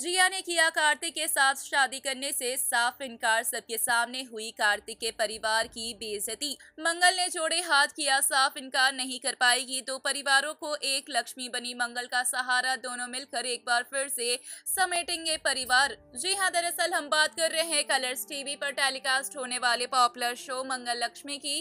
जिया ने किया कार्तिक के साथ शादी करने से साफ इनकार सबके सामने हुई कार्तिक के परिवार की बेजती मंगल ने जोड़े हाथ किया साफ इनकार नहीं कर पाएगी दो तो परिवारों को एक लक्ष्मी बनी मंगल का सहारा दोनों मिलकर एक बार फिर से समेटेंगे परिवार जी हाँ दरअसल हम बात कर रहे हैं कलर्स टीवी पर टेलीकास्ट होने वाले पॉपुलर शो मंगल लक्ष्मी की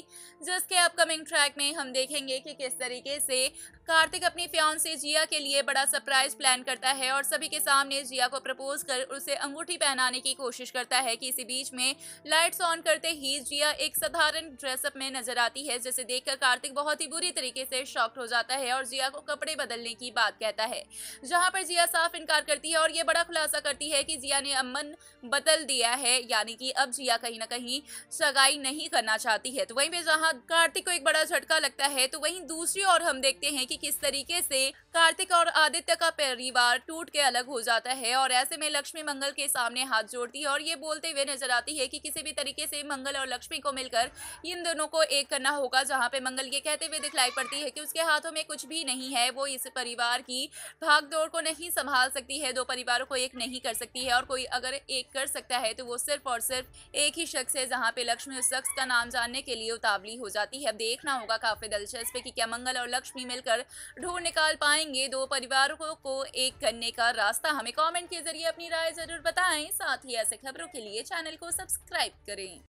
जिसके अपकमिंग ट्रैक में हम देखेंगे की कि किस तरीके से कार्तिक अपनी फ्यौन जिया के लिए बड़ा सरप्राइज प्लान करता है और सभी के सामने जिया प्रिया को प्रपोज कर उसे अंगूठी पहनाने की कोशिश करता है कि इसी बीच में लाइट्स ऑन करते ही जिया एक साधारण ड्रेसअप में नजर आती है जिसे देखकर कार्तिक बहुत ही बुरी तरीके से शॉक्ड हो जाता है और जिया को कपड़े बदलने की बात कहता है जहाँ पर जिया साफ इनकार करती है और ये बड़ा खुलासा करती है कि जिया ने अमन बदल दिया है यानी कि अब जिया कहीं ना कहीं सगाई नहीं करना चाहती है तो वहीं पे जहाँ कार्तिक को एक बड़ा झटका लगता है तो वहीं दूसरी ओर हम देखते हैं कि किस तरीके से कार्तिक और आदित्य का परिवार टूट के अलग हो जाता है है और ऐसे में लक्ष्मी मंगल के सामने हाथ जोड़ती है और ये बोलते हुए नजर आती है कि किसी भी तरीके से मंगल और लक्ष्मी को मिलकर इन दोनों को एक करना होगा जहाँ पे मंगल ये कहते हुए दिखलाई पड़ती है कि उसके हाथों में कुछ भी नहीं है वो इस परिवार की भागदौड़ को नहीं संभाल सकती है दो परिवारों को एक नहीं कर सकती है और कोई अगर एक कर सकता है तो वो सिर्फ और सिर्फ एक ही शख्स है जहाँ पे लक्ष्मी उस शख्स का नाम जानने के लिए उतावली हो जाती है अब देखना होगा काफी दिलचस्प है कि क्या मंगल और लक्ष्मी मिलकर ढूंढ निकाल पाएंगे दो परिवारों को एक करने का रास्ता हमें कॉमेंट कमेंट के जरिए अपनी राय जरूर बताएं साथ ही ऐसे खबरों के लिए चैनल को सब्सक्राइब करें